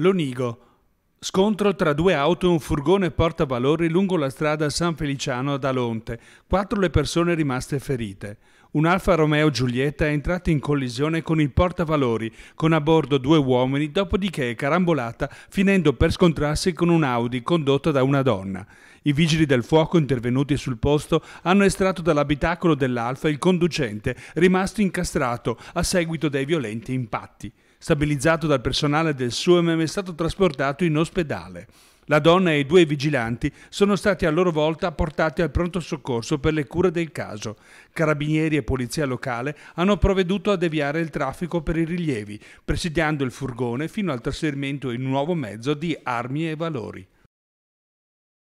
Lonigo. Scontro tra due auto e un furgone portavalori lungo la strada San Feliciano ad Alonte. Quattro le persone rimaste ferite un Alfa Romeo Giulietta è entrato in collisione con il portavalori, con a bordo due uomini, dopodiché è carambolata finendo per scontrarsi con un Audi condotto da una donna. I vigili del fuoco intervenuti sul posto hanno estratto dall'abitacolo dell'Alfa il conducente, rimasto incastrato a seguito dei violenti impatti. Stabilizzato dal personale del SUEM è stato trasportato in ospedale. La donna e i due vigilanti sono stati a loro volta portati al pronto soccorso per le cure del caso. Carabinieri e polizia locale hanno provveduto a deviare il traffico per i rilievi, presidiando il furgone fino al trasferimento in un nuovo mezzo di armi e valori.